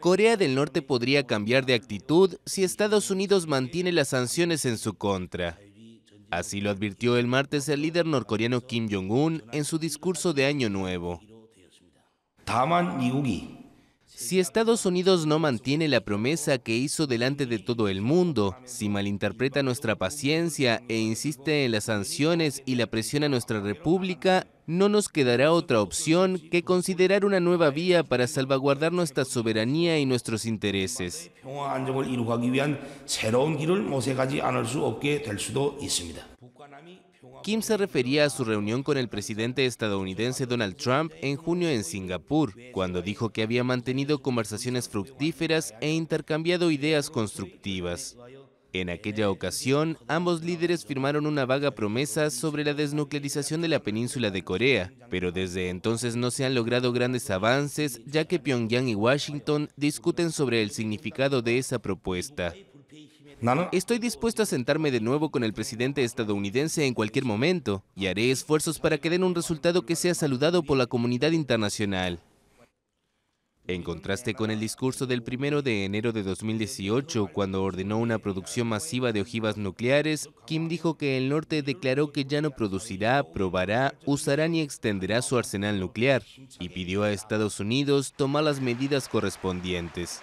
Corea del Norte podría cambiar de actitud si Estados Unidos mantiene las sanciones en su contra. Así lo advirtió el martes el líder norcoreano Kim Jong-un en su discurso de Año Nuevo. Si Estados Unidos no mantiene la promesa que hizo delante de todo el mundo, si malinterpreta nuestra paciencia e insiste en las sanciones y la presión a nuestra república, no nos quedará otra opción que considerar una nueva vía para salvaguardar nuestra soberanía y nuestros intereses. Kim se refería a su reunión con el presidente estadounidense Donald Trump en junio en Singapur, cuando dijo que había mantenido conversaciones fructíferas e intercambiado ideas constructivas. En aquella ocasión, ambos líderes firmaron una vaga promesa sobre la desnuclearización de la península de Corea, pero desde entonces no se han logrado grandes avances ya que Pyongyang y Washington discuten sobre el significado de esa propuesta. Estoy dispuesto a sentarme de nuevo con el presidente estadounidense en cualquier momento y haré esfuerzos para que den un resultado que sea saludado por la comunidad internacional en contraste con el discurso del 1 de enero de 2018, cuando ordenó una producción masiva de ojivas nucleares, Kim dijo que el norte declaró que ya no producirá, probará, usará ni extenderá su arsenal nuclear, y pidió a Estados Unidos tomar las medidas correspondientes.